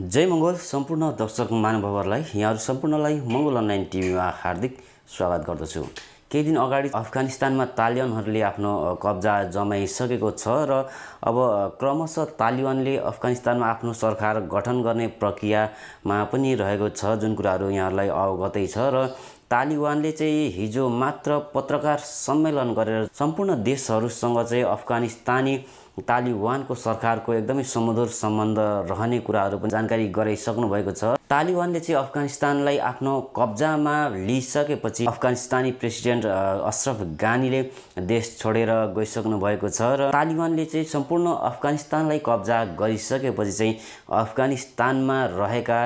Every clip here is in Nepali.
जय मङ्गल सम्पूर्ण दर्शक महानुभावहरूलाई यहाँहरू सम्पूर्णलाई मङ्गल अनलाइन टिभीमा हार्दिक स्वागत गर्दछु केही दिन अगाडि अफगानिस्तानमा तालिबानहरूले आफ्नो कब्जा जमाइसकेको छ र अब क्रमशः तालिबानले अफगानिस्तानमा आफ्नो सरकार गठन गर्ने प्रक्रियामा पनि रहेको छ जुन कुराहरू यहाँहरूलाई अवगतै छ र तालिबानले चाहिँ हिजो मात्र पत्रकार सम्मेलन गरेर सम्पूर्ण देशहरूसँग चाहिँ अफगानिस्तानी तालिबानको सरकारको एकदमै सुमधुर सम्बन्ध रहने कुराहरू पनि जानकारी गराइसक्नु भएको छ तालिबानले चाहिँ अफगानिस्तानलाई आफ्नो कब्जामा लिइसकेपछि अफगानिस्तानी प्रेसिडेन्ट अशरफ गानीले देश छोडेर गइसक्नु भएको छ र तालिबानले चाहिँ सम्पूर्ण अफगानिस्तानलाई कब्जा गरिसकेपछि चाहिँ अफगानिस्तानमा रहेका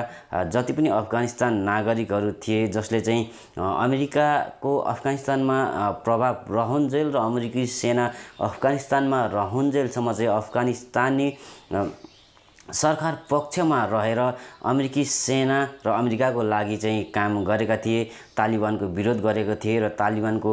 जति पनि अफगानिस्तान नागरिकहरू थिए जसले चाहिँ अमेरिकाको अफगानिस्तानमा प्रभाव रहन्जेल र अमेरिकी सेना अफगानिस्तानमा रहन्जेलसम्म चाहिँ अफगानिस्तानी सरकार पक्षमा रहेर अमेरिकी सेना र अमेरिकाको लागि चाहिँ काम गरेका थिए तालिबानको विरोध गरेको थिए र तालिबानको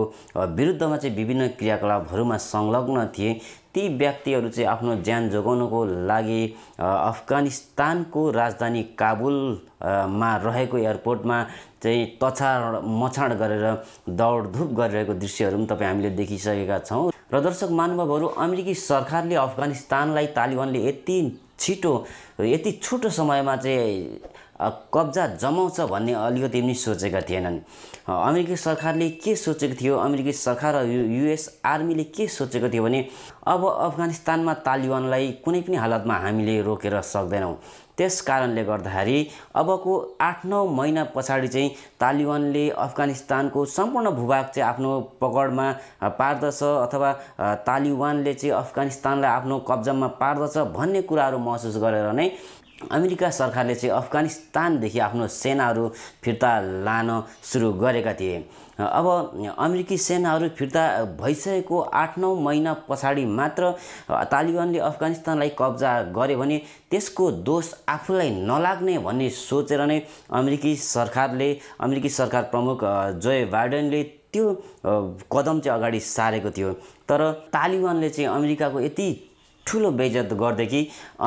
विरुद्धमा चाहिँ विभिन्न क्रियाकलापहरूमा संलग्न थिए ती व्यक्तिहरू चाहिँ आफ्नो ज्यान जोगाउनको लागि अफगानिस्तानको राजधानी काबुलमा रहेको एयरपोर्टमा चाहिँ तछाड मछाड गरेर दौडधुप गरिरहेको दृश्यहरू पनि तपाईँ हामीले देखिसकेका छौँ र दर्शक महानुभावहरू अमेरिकी सरकारले अफगानिस्तानलाई तालिबानले यति छिटो यति छोटो समयमा चाहिँ कब्जा जमाउँछ भन्ने अलिकति पनि सोचेका थिएनन् अमेरिकी सरकारले के सोचेको थियो अमेरिकी सरकार र यु युएस आर्मीले के सोचेको थियो भने अब अफगानिस्तानमा तालिबानलाई कुनै पनि हालतमा हामीले रोकेर सक्दैनौँ त्यस कारणले गर्दाखेरि अबको आठ नौ महिना पछाडि चाहिँ तालिबानले अफगानिस्तानको सम्पूर्ण भूभाग चाहिँ आफ्नो पकडमा पार्दछ अथवा तालिबानले चाहिँ अफगानिस्तानलाई आफ्नो कब्जामा पार्दछ भन्ने कुराहरू महसुस गरेर नै अमेरिका सरकारले चाहिँ अफगानिस्तानदेखि आफ्नो सेनाहरू फिर्ता लान सुरु गरेका थिए अब अमेरिकी सेनाहरू फिर्ता भइसकेको आठ नौ महिना पछाडि मात्र तालिबानले अफगानिस्तानलाई कब्जा गर्यो भने त्यसको दोष आफूलाई नलाग्ने भन्ने सोचेर नै अमेरिकी सरकारले अमेरिकी सरकार प्रमुख जोय बाइडेनले त्यो कदम चाहिँ अगाडि सारेको थियो तर तालिबानले चाहिँ अमेरिकाको यति ठुलो बेजत गर्दै कि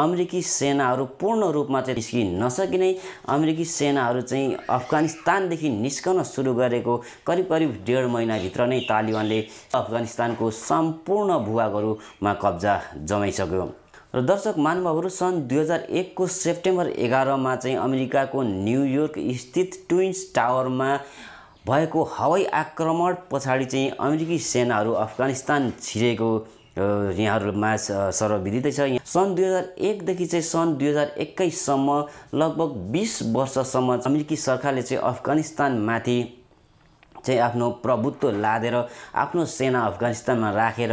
अमेरिकी सेनाहरू पूर्ण रूपमा चाहिँ निस्किन नसकिने अमेरिकी सेनाहरू चाहिँ अफगानिस्तानदेखि निस्कन सुरु गरेको करिब करिब डेढ महिनाभित्र नै तालिबानले अफगानिस्तानको सम्पूर्ण भूभागहरूमा कब्जा जमाइसक्यो र दर्शक मानवहरू सन् दुई हजार एकको सेप्टेम्बर एघारमा चाहिँ अमेरिकाको न्युयोर्क स्थित ट्विन्स टावरमा भएको हवाई आक्रमण पछाडि चाहिँ अमेरिकी सेनाहरू अफगानिस्तान छिरेको यहाँहरूमा सर्वविदितै छ सन् दुई हजार एकदेखि चाहिँ सन् दुई हजार एक्काइससम्म लगभग बिस वर्षसम्म अमेरिकी सरकारले चाहिँ अफगानिस्तानमाथि चाहिँ आफ्नो प्रभुत्व लादेर आफ्नो सेना अफगानिस्तानमा राखेर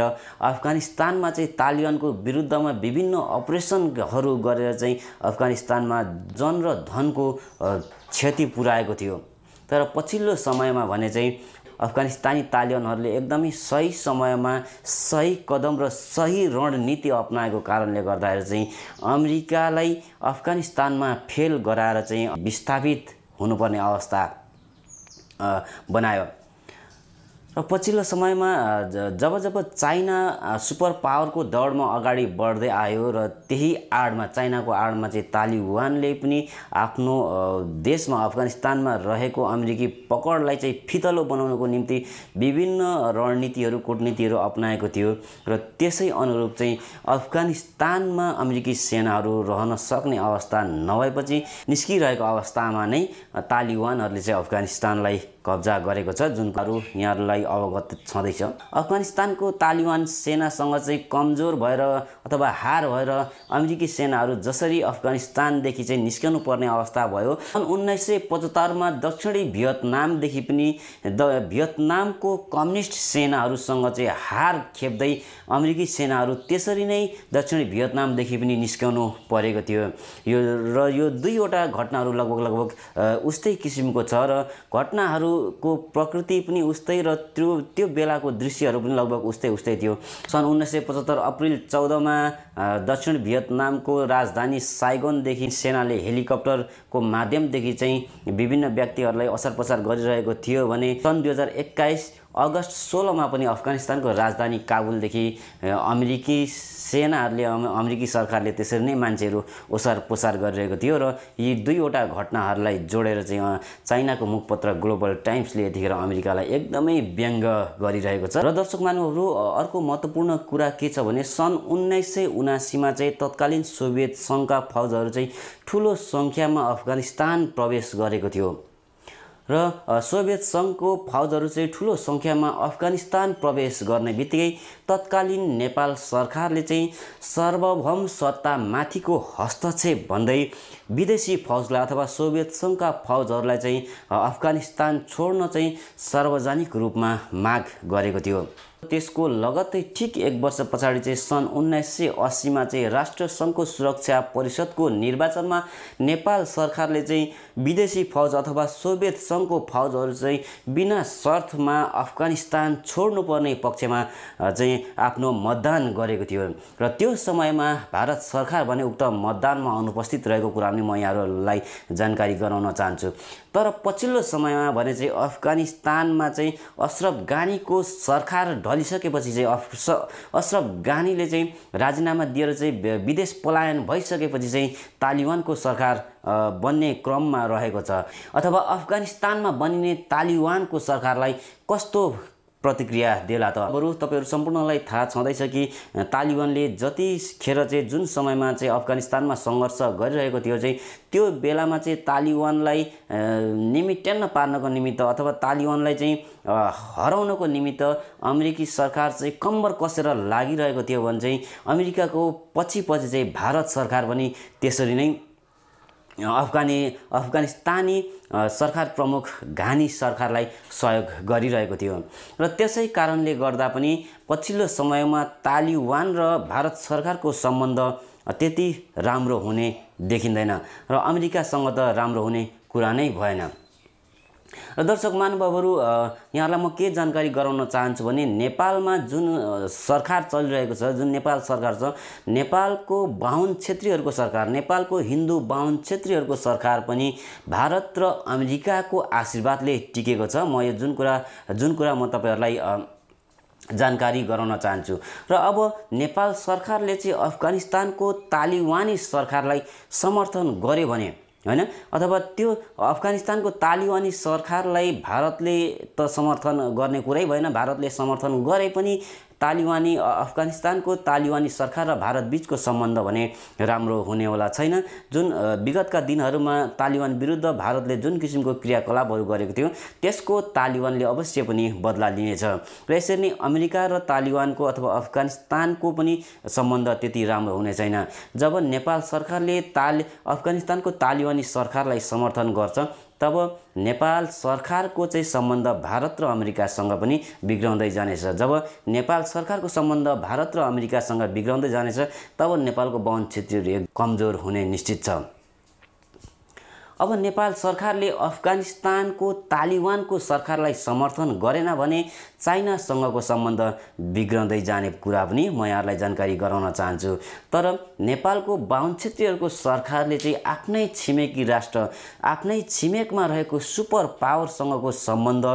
अफगानिस्तानमा चाहिँ तालिबानको विरुद्धमा विभिन्न अपरेसनहरू गरेर चाहिँ अफगानिस्तानमा जन र धनको क्षति पुर्याएको थियो तर पछिल्लो समयमा भने चाहिँ अफगानिस्तानी तालिबानहरूले एकदमै सही समयमा सही कदम र सही रणनीति अप्नाएको कारणले गर्दाखेरि चाहिँ अमेरिकालाई अफगानिस्तानमा फेल गराएर चाहिँ विस्थापित हुनुपर्ने अवस्था बनायो र पछिल्लो समयमा जब जब चाइना सुपर पावरको दौडमा अगाडि बढ्दै आयो र त्यही आडमा चाइनाको आडमा चाहिँ तालिबानले पनि आफ्नो देशमा अफगानिस्तानमा रहेको अमेरिकी पकडलाई चाहिँ फितलो बनाउनको निम्ति विभिन्न रणनीतिहरू कुटनीतिहरू अप्नाएको थियो र त्यसै अनुरूप चाहिँ अफगानिस्तानमा अमेरिकी सेनाहरू रहन सक्ने अवस्था नभएपछि निस्किरहेको अवस्थामा नै तालिबानहरूले चाहिँ अफगानिस्तानलाई कब्जा गरेको छ जुन अरू यहाँहरूलाई अवगत छँदैछ अफगानिस्तानको तालिबान सेनासँग चाहिँ कमजोर भएर अथवा हार भएर अमेरिकी सेनाहरू जसरी अफगानिस्तानदेखि चाहिँ निस्कनु पर्ने अवस्था भयो सन् उन्नाइस सय पचहत्तरमा दक्षिणी भियतनामदेखि पनि द भियतनामको कम्युनिस्ट सेनाहरूसँग चाहिँ हार खेप्दै अमेरिकी सेनाहरू त्यसरी नै दक्षिणी भियतनामदेखि पनि निस्कनु परेको थियो यो र यो दुईवटा घटनाहरू लगभग लगभग उस्तै किसिमको छ र घटनाहरू को प्रकृति पनि उस्तै र त्यो त्यो बेलाको दृश्यहरू पनि लगभग उस्तै उस्तै थियो सन् उन्नाइस सय पचहत्तर अप्रिल चौधमा दक्षिण भियतनामको राजधानी साइगोनदेखि सेनाले हेलिकप्टरको माध्यमदेखि चाहिँ विभिन्न व्यक्तिहरूलाई असर पसार गरिरहेको थियो भने सन् दुई हजार एक्काइस अगस्त सोह्रमा पनि अफगानिस्तानको राजधानी काबुलदेखि अमेरिकी सेनाहरूले अमेरिकी सरकारले त्यसरी नै मान्छेहरू ओसार पोसार गरिरहेको थियो र यी दुईवटा घटनाहरूलाई जोडेर चाहिँ चाइनाको मुखपत्र ग्लोबल टाइम्सले यतिखेर अमेरिकालाई एकदमै व्यङ्ग गरिरहेको छ र दर्शक मानवहरू अर्को महत्त्वपूर्ण कुरा के छ भने सन् उन्नाइस सय उनासीमा चाहिँ तत्कालीन सोभियत सङ्घका फौजहरू चाहिँ ठुलो सङ्ख्यामा अफगानिस्तान प्रवेश गरेको थियो र सोभियत सङ्घको फौजहरू चाहिँ ठुलो सङ्ख्यामा अफगानिस्तान प्रवेश गर्ने बित्तिकै तत्कालीन नेपाल सरकारले चाहिँ सार्वभौम सत्तामाथिको हस्तक्षेप भन्दै विदेशी फौजलाई अथवा सोभियत सङ्घका फौजहरूलाई चाहिँ अफगानिस्तान छोड्न चाहिँ सार्वजनिक रूपमा माग गरेको थियो त्यसको लगत्तै ठिक एक वर्ष पछाडि चाहिँ सन् उन्नाइस सय अस्सीमा चाहिँ राष्ट्रसङ्घको सुरक्षा परिषदको निर्वाचनमा नेपाल सरकारले चाहिँ विदेशी फौज अथवा सोभियत सङ्घको फौजहरू चाहिँ बिना शर्तमा अफगानिस्तान छोड्नुपर्ने पक्षमा चाहिँ आफ्नो मतदान गरेको थियो र त्यो समयमा भारत सरकार भने उक्त मतदानमा अनुपस्थित रहेको कुरा पनि म यहाँहरूलाई जानकारी गराउन चाहन्छु तर पछिल्लो समयमा भने चाहिँ अफगानिस्तानमा चाहिँ अश्रफ गानीको सरकार ढलिसकेपछि चाहिँ अफ अश्रफ गानीले चाहिँ राजीनामा दिएर चाहिँ विदेश पलायन भइसकेपछि चाहिँ तालिबानको सरकार बन्ने क्रममा रहेको छ अथवा अफगानिस्तानमा बनिने तालिबानको सरकारलाई कस्तो प्रतिक्रिया देला त बरु तपाईँहरू सम्पूर्णलाई थाहा छँदैछ कि तालिबानले जतिखेर चाहिँ जुन समयमा चाहिँ अफगानिस्तानमा सङ्घर्ष गरिरहेको थियो चाहिँ त्यो बेलामा चाहिँ तालिबानलाई निमिट्यान्न पार्नको निमित्त अथवा तालिबानलाई चाहिँ हराउनको निमित्त अमेरिकी सरकार चाहिँ कम्बर कसेर लागिरहेको थियो भने चाहिँ अमेरिकाको पछि पछि चाहिँ भारत सरकार पनि त्यसरी नै अफगानी अफगानिस्तानी सरकार प्रमुख घानी सरकारलाई सहयोग गरिरहेको थियो र त्यसै कारणले गर्दा पनि पछिल्लो समयमा तालिबान र भारत सरकारको सम्बन्ध त्यति राम्रो हुने देखिँदैन र अमेरिकासँग त राम्रो हुने कुरा नै भएन र दर्शक महानुभावहरू यहाँहरूलाई म के जानकारी गराउन चाहन्छु भने नेपालमा जुन सरकार चलिरहेको छ जुन नेपाल सरकार छ नेपालको बाहुन क्षेत्रीहरूको सरकार नेपालको हिन्दू बाहुन क्षेत्रीहरूको सरकार पनि भारत र अमेरिकाको आशीर्वादले टिकेको छ म यो जुन कुरा जुन कुरा म तपाईँहरूलाई जानकारी गराउन चाहन्छु र अब नेपाल सरकारले चाहिँ अफगानिस्तानको तालिबानी सरकारलाई समर्थन गर्यो भने होइन अथवा त्यो अफगानिस्तानको तालिबानी सरकारलाई भारतले त समर्थन गर्ने कुरै भएन भारतले समर्थन गरे पनि तालिबानी अफगानिस्तानको तालिबानी सरकार र भारतबिचको सम्बन्ध भने राम्रो हुनेवाला छैन जुन विगतका दिनहरूमा तालिबान विरुद्ध भारतले जुन किसिमको क्रियाकलापहरू गरेको थियो त्यसको तालिबानले अवश्य पनि बदला लिनेछ र यसरी नै अमेरिका र तालिबानको अथवा अफगानिस्तानको पनि सम्बन्ध त्यति राम्रो हुने छैन जब नेपाल सरकारले ताल अफगानिस्तानको तालिबानी सरकारलाई समर्थन गर्छ तब नेपाल सरकारको चाहिँ सम्बन्ध भारत र अमेरिकासँग पनि बिग्राउँदै जानेछ जब नेपाल सरकारको सम्बन्ध भारत र अमेरिकासँग बिग्राउँदै जानेछ तब नेपालको वन क्षेत्रीय कमजोर हुने निश्चित छ अब नेपाल सरकारले अफगानिस्तानको तालिबानको सरकारलाई समर्थन गरेन भने चाइनासँगको सम्बन्ध बिग्रँदै जाने कुरा पनि म यहाँहरूलाई जानकारी गराउन चाहन्छु तर नेपालको बाहुन क्षेत्रीहरूको सरकारले चाहिँ आफ्नै छिमेकी राष्ट्र आफ्नै छिमेकमा रहेको सुपर पावरसँगको सम्बन्ध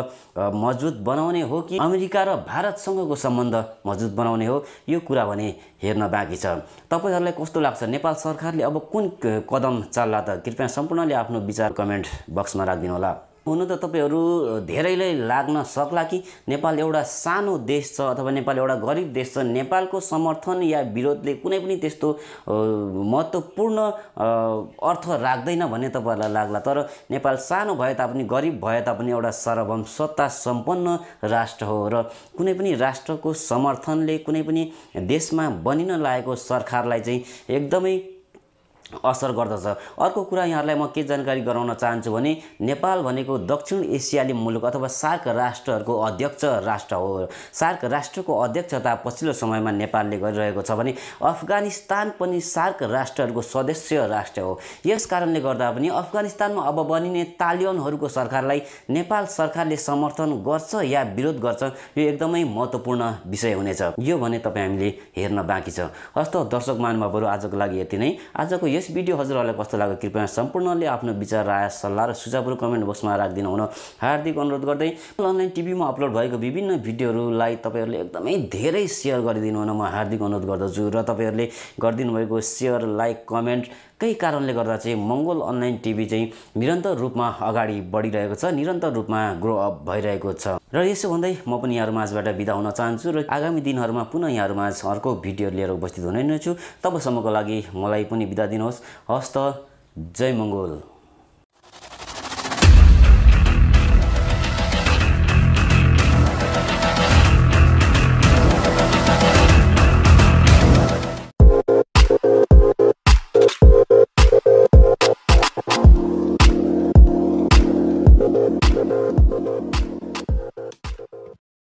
मजबुत बनाउने हो कि अमेरिका र भारतसँगको सम्बन्ध मजबुत बनाउने हो यो कुरा भने हेर्न बाँकी छ तपाईँहरूलाई कस्तो लाग्छ नेपाल सरकारले अब कुन कदम चाल्ला त कृपया सम्पूर्णले आफ्नो आफ्नो विचार कमेन्ट बक्समा राखिदिनु होला हुन त तपाईँहरू धेरैले लाग्न सक्ला कि नेपाल एउटा सानो देश छ अथवा नेपाल एउटा गरिब देश छ नेपालको समर्थन या विरोधले कुनै पनि त्यस्तो महत्त्वपूर्ण अर्थ राख्दैन भन्ने तपाईँहरूलाई लाग्ला तर नेपाल सानो भए तापनि गरिब भए तापनि एउटा सार्वभौम सत्ता सम्पन्न राष्ट्र हो र कुनै पनि राष्ट्रको समर्थनले कुनै पनि देशमा बनिन लागेको सरकारलाई चाहिँ एकदमै असर गर्दछ अर्को कुरा यहाँहरूलाई म के जानकारी गराउन चाहन्छु भने नेपाल भनेको दक्षिण एसियाली मुलुक अथवा सार्क राष्ट्रहरूको अध्यक्ष राष्ट्र हो सार्क राष्ट्रको अध्यक्षता पछिल्लो समयमा नेपालले गरिरहेको छ भने अफगानिस्तान पनि सार्क राष्ट्रहरूको सदस्य राष्ट्र हो यस कारणले गर्दा पनि अफगानिस्तानमा अब बनिने तालिबानहरूको सरकारलाई नेपाल सरकारले समर्थन गर्छ या विरोध गर्छ यो एकदमै महत्त्वपूर्ण विषय हुनेछ यो भने तपाईँ हामीले हेर्न बाँकी छ हस्त दर्शक महानुभावहरू आजको लागि यति नै आजको यस भिडियो हजुरहरूलाई कस्तो लाग्यो कृपया सम्पूर्णले आफ्नो विचार राय सल्लाह र सुझावहरू कमेन्ट बक्समा राखिदिनु हुन हार्दिक अनुरोध गर्दै अनलाइन टिभीमा अपलोड भएको विभिन्न भिडियोहरूलाई तपाईँहरूले एकदमै धेरै सेयर गरिदिनु हुन म हार्दिक अनुरोध गर्दछु र तपाईँहरूले गरिदिनु भएको सेयर लाइक कमेन्ट कै कारणले गर्दा चाहिँ मङ्गोल अनलाइन टिभी चाहिँ निरन्तर रूपमा अगाडि बढिरहेको छ निरन्तर रूपमा ग्रो अप भइरहेको छ र यसो भन्दै म पनि यहाँहरू माझबाट बिदा हुन चाहन्छु र आगामी दिनहरूमा पुनः यहाँहरू माझ अर्को भिडियो लिएर उपस्थित हुने नै छु तबसम्मको लागि मलाई पनि बिदा दिनुहोस् हस्त जय मङ्गोल